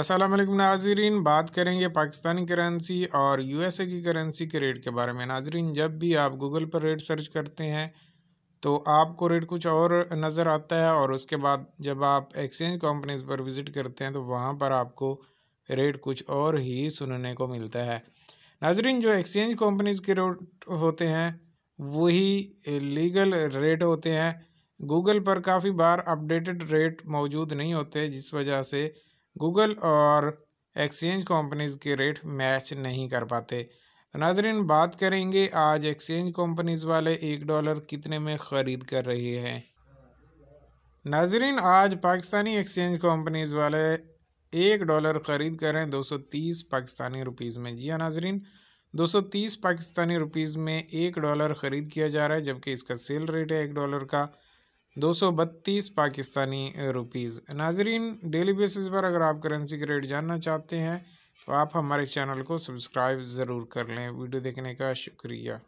अस्सलाम वालेकुम नाजरीन बात करेंगे पाकिस्तानी करेंसी और यूएसए की करेंसी के रेट के बारे में नाजरीन जब भी आप गूगल पर रेट सर्च करते हैं तो आपको रेट कुछ और नज़र आता है और उसके बाद जब आप एक्सचेंज कंपनीज पर विज़िट करते हैं तो वहाँ पर आपको रेट कुछ और ही सुनने को मिलता है नाजरीन जो एक्सचेंज कंपनीज के रेट होते हैं वही लीगल रेट होते हैं गूगल पर काफ़ी बार अपडेटेड रेट मौजूद नहीं होते जिस वजह से गूगल और एक्सचेंज कंपनीज़ के रेट मैच नहीं कर पाते नाजरीन बात करेंगे आज एक्सचेंज कंपनीज़ वाले एक डॉलर कितने में ख़रीद कर रहे हैं नाजरीन आज पाकिस्तानी एक्सचेंज कंपनीज़ वाले एक डॉलर ख़रीद कर रहे हैं दो सौ तीस पाकिस्तानी रुपीज़ में जी हाँ नाजरीन दो सौ तीस पाकिस्तानी रुपीज़ में एक डॉलर ख़रीद किया जा रहा है जबकि इसका सेल रेट है एक डॉलर का दो सौ बत्तीस पाकिस्तानी रुपीज़ नाजरीन डेली बेसिस पर अगर आप करेंसी के रेट जानना चाहते हैं तो आप हमारे चैनल को सब्सक्राइब ज़रूर कर लें वीडियो देखने का शुक्रिया